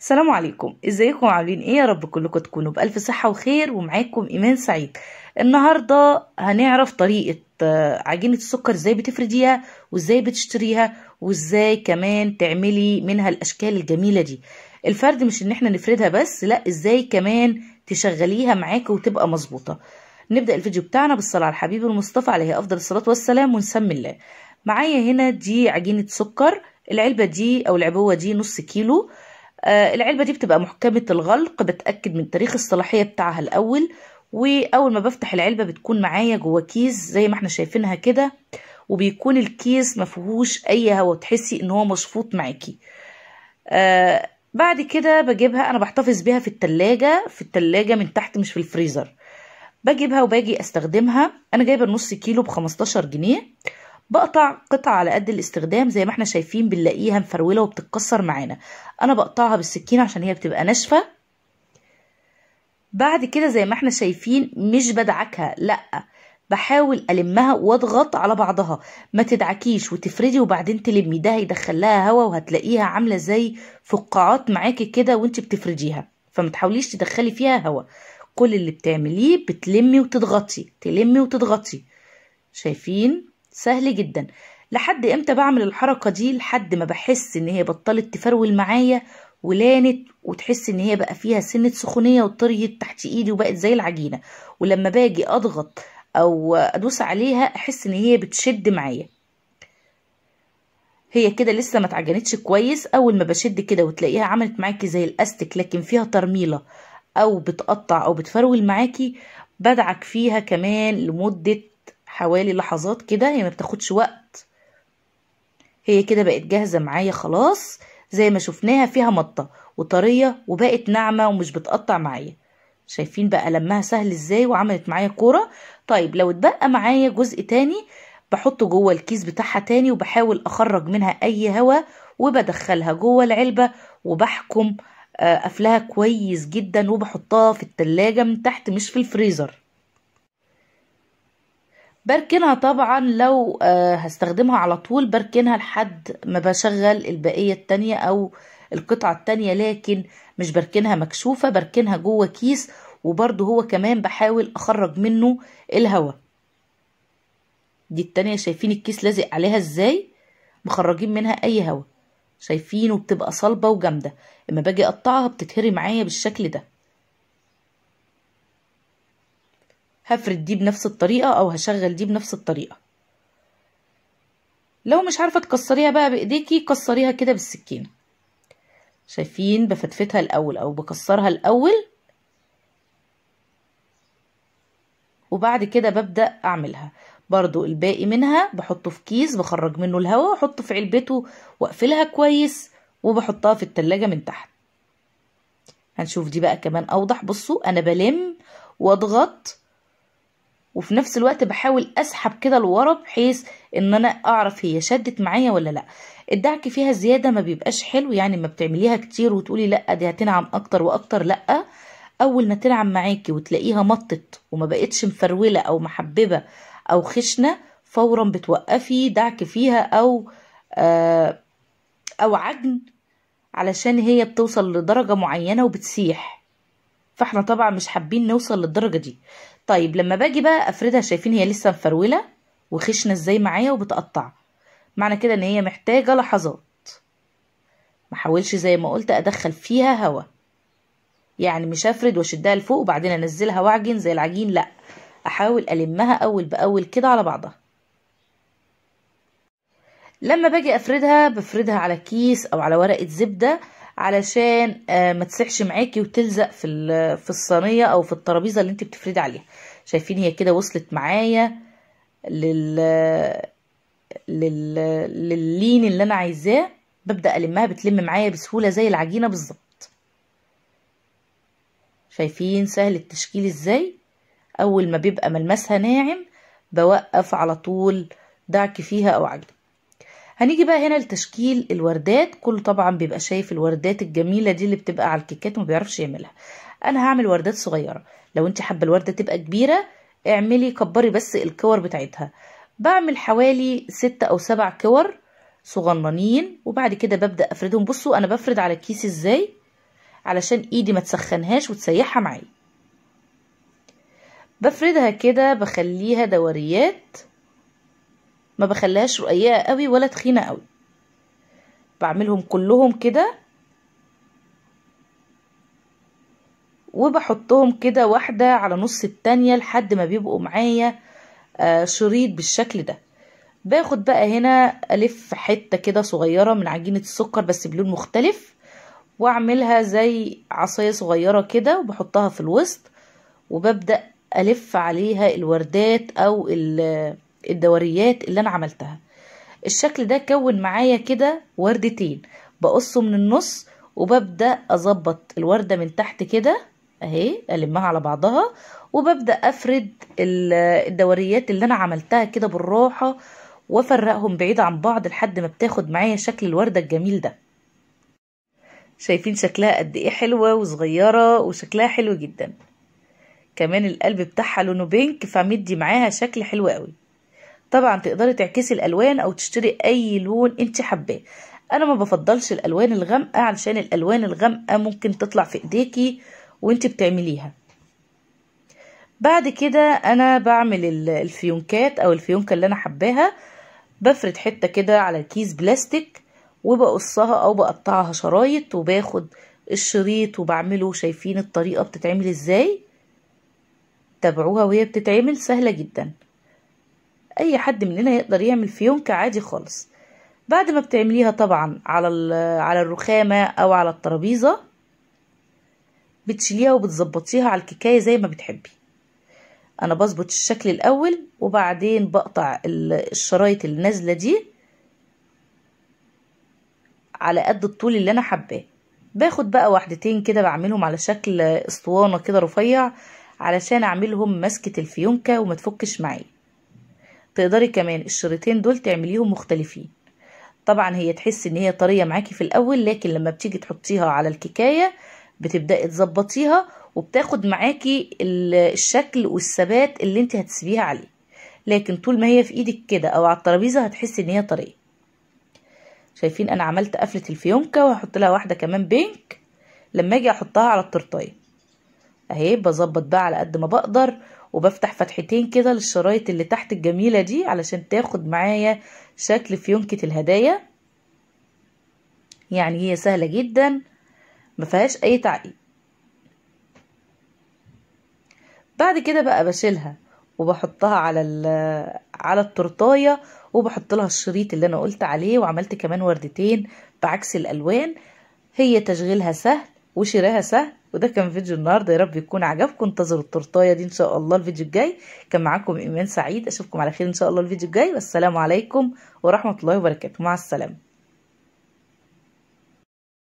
السلام عليكم ازيكم عاملين ايه يا رب كلكم تكونوا بالف صحه وخير ومعاكم ايمان سعيد النهارده هنعرف طريقه آه، عجينه السكر ازاي بتفرديها وازاي بتشتريها وازاي كمان تعملي منها الاشكال الجميله دي الفرد مش ان احنا نفردها بس لا ازاي كمان تشغليها معاكي وتبقى مظبوطه نبدا الفيديو بتاعنا بالصلاه على الحبيب المصطفى عليه افضل الصلاه والسلام ونسمي الله معايا هنا دي عجينه سكر العلبه دي او العبوه دي نص كيلو آه، العلبة دي بتبقى محكمة الغلق بتأكد من تاريخ الصلاحية بتاعها الأول وأول ما بفتح العلبة بتكون معايا جوا كيس زي ما احنا شايفينها كده وبيكون الكيس مفيهوش أي هوا تحسي إن هو مشفوط معاكي آه، بعد كده بجيبها أنا بحتفظ بيها في التلاجة في التلاجة من تحت مش في الفريزر بجيبها وباجي استخدمها انا جايبه نص كيلو بخمستاشر جنيه بقطع قطع على قد الاستخدام زي ما احنا شايفين بنلاقيها مفروله وبتتكسر معانا انا بقطعها بالسكينه عشان هي بتبقى ناشفه بعد كده زي ما احنا شايفين مش بدعكها لا بحاول المها واضغط على بعضها ما تدعكيش وتفردي وبعدين تلمي ده هيدخل لها هوا وهتلاقيها عامله زي فقاعات معاكي كده وانت بتفرديها فما تحاوليش تدخلي فيها هوا كل اللي بتعمليه بتلمي وتضغطي تلمي وتضغطي شايفين سهل جدا لحد امتى بعمل الحركة دي لحد ما بحس ان هي بطلت تفرول معايا ولانت وتحس ان هي بقى فيها سنة سخونية وطريت تحت ايدي وبقت زي العجينة ولما باجي اضغط او ادوس عليها احس ان هي بتشد معايا هي كده لسه ما اتعجنتش كويس اول ما بشد كده وتلاقيها عملت معاكي زي الاستك لكن فيها ترميله او بتقطع او بتفرول معاكي بدعك فيها كمان لمده حوالي لحظات كده هي ما بتاخدش وقت هي كده بقت جاهزه معايا خلاص زي ما شفناها فيها مطه وطريه وبقت ناعمه ومش بتقطع معايا شايفين بقى لمها سهل ازاي وعملت معايا كوره طيب لو اتبقى معايا جزء تاني بحطه جوه الكيس بتاعها تاني وبحاول اخرج منها اي هوا وبدخلها جوه العلبه وبحكم آه، قفلها كويس جدا وبحطها في التلاجة من تحت مش في الفريزر بركنها طبعا لو آه، هستخدمها على طول بركنها لحد ما بشغل البقية التانية او القطعة التانية لكن مش بركنها مكشوفة بركنها جوه كيس وبرضو هو كمان بحاول اخرج منه الهواء دي التانية شايفين الكيس لازق عليها ازاي مخرجين منها اي هواء شايفين وبتبقى صلبة وجامدة اما باجي اقطعها بتتهري معايا بالشكل ده هفرد دي بنفس الطريقة أو هشغل دي بنفس الطريقة لو مش عارفة تكسريها بقى بإيديكي كسريها كده بالسكينة شايفين بفتفتها الأول أو بكسرها الأول وبعد كده ببدأ أعملها برضو الباقي منها بحطه في كيس بخرج منه الهواء واحطه في علبته واقفلها كويس وبحطها في التلاجة من تحت هنشوف دي بقى كمان أوضح بصوا أنا بلم واضغط وفي نفس الوقت بحاول اسحب كده لورا بحيث ان انا اعرف هي شدت معايا ولا لا الدعك فيها زياده ما بيبقاش حلو يعني ما بتعمليها كتير وتقولي لا دي هتنعم اكتر واكتر لا اول ما تنعم معاكي وتلاقيها مطت وما بقتش مفروله او محببه او خشنه فورا بتوقفي دعك فيها او آه او عجن علشان هي بتوصل لدرجه معينه وبتسيح فاحنا طبعا مش حابين نوصل للدرجه دي طيب لما باجي بقى افردها شايفين هي لسه مفروله وخشنه ازاي معايا وبتقطع معنى كده ان هي محتاجه لحظات محاولش زي ما قلت ادخل فيها هوا يعني مش افرد واشدها لفوق وبعدين انزلها واعجن زي العجين لا احاول المها اول باول كده على بعضها لما باجي افردها بفردها على كيس او على ورقه زبده علشان آه، ما تسحش معاكي وتلزق في في الصينيه او في الترابيزه اللي انت بتفردي عليها شايفين هي كده وصلت معايا لل لل لللين اللي انا عايزاه ببدا المها بتلم معايا بسهوله زي العجينه بالظبط شايفين سهل التشكيل ازاي اول ما بيبقى ملمسها ناعم بوقف على طول دعك فيها او عجلك هنيجي بقى هنا لتشكيل الوردات كله طبعا بيبقى شايف الوردات الجميله دي اللي بتبقى على الكيكات وما بيعرفش يعملها انا هعمل وردات صغيره لو انت حابه الورده تبقى كبيره اعملي كبري بس الكور بتاعتها بعمل حوالي ست او سبع كور صغننين وبعد كده ببدا افردهم بصوا انا بفرد على الكيس ازاي علشان ايدي ما تسخنهاش وتسيحها معايا بفردها كده بخليها دوريات ما بخليهاش رقيقه قوي ولا تخينه قوي بعملهم كلهم كده وبحطهم كده واحده على نص التانية لحد ما بيبقوا معايا آه، شريط بالشكل ده باخد بقى هنا الف حته كده صغيره من عجينه السكر بس بلون مختلف واعملها زي عصايه صغيره كده وبحطها في الوسط وببدا الف عليها الوردات او ال الدوريات اللي انا عملتها الشكل ده كون معايا كده وردتين بقصه من النص وببدا اظبط الورده من تحت كده اهي المها على بعضها وببدا افرد الدوريات اللي انا عملتها كده بالراحه وافرقهم بعيد عن بعض لحد ما بتاخد معايا شكل الورده الجميل ده شايفين شكلها قد ايه حلوه وصغيره وشكلها حلو جدا كمان القلب بتاعها لونه بينك فمدي معاها شكل حلو قوي طبعا تقدري تعكسي الالوان او تشتري اي لون انت حباه انا ما بفضلش الالوان الغامقه علشان الالوان الغامقه ممكن تطلع في ايديكي وانت بتعمليها بعد كده انا بعمل الفيونكات او الفيونكه اللي انا حباها بفرد حته كده على كيس بلاستيك وبقصها او بقطعها شرايط وباخد الشريط وبعمله شايفين الطريقه بتتعمل ازاي تابعوها وهي بتتعمل سهله جدا اي حد مننا يقدر يعمل فيونكة عادي خالص بعد ما بتعمليها طبعا على على الرخامه او على الترابيزه بتشيليها وبتظبطيها على الكيكايه زي ما بتحبي انا بظبط الشكل الاول وبعدين بقطع الشرايط النازلة دي على قد الطول اللي انا حباه باخد بقى واحدتين كده بعملهم على شكل اسطوانه كده رفيع علشان اعملهم ماسكه الفيونكه وما تفكش معايا تقدري كمان الشريطين دول تعمليهم مختلفين طبعا هي تحس ان هي طرية معاكي في الاول لكن لما بتيجي تحطيها على الكيكاية بتبدأي تظبطيها وبتاخد معاكي الشكل والثبات اللي انت هتسيبيها عليه لكن طول ما هي في ايدك كده او على الترابيزة هتحسي ان هي طرية شايفين انا عملت قفلة الفيونكة وهحط لها واحدة كمان بينك لما اجي احطها على الترطايه اهي بظبط بقى على قد ما بقدر وبفتح فتحتين كده للشرايط اللي تحت الجميلة دي علشان تاخد معايا شكل فيونكة الهدايا يعني هي سهلة جدا مفيهاش اي تعقيد بعد كده بقى بشيلها وبحطها على على التورتايه وبحط لها الشريط اللي انا قلت عليه وعملت كمان وردتين بعكس الالوان هي تشغيلها سهل وشراها سهل وده كان فيديو النهارده يا رب يكون عجبكم انتظروا التورتايه دي ان شاء الله الفيديو الجاي كان معاكم ايمان سعيد اشوفكم على خير ان شاء الله الفيديو الجاي والسلام عليكم ورحمه الله وبركاته مع السلامه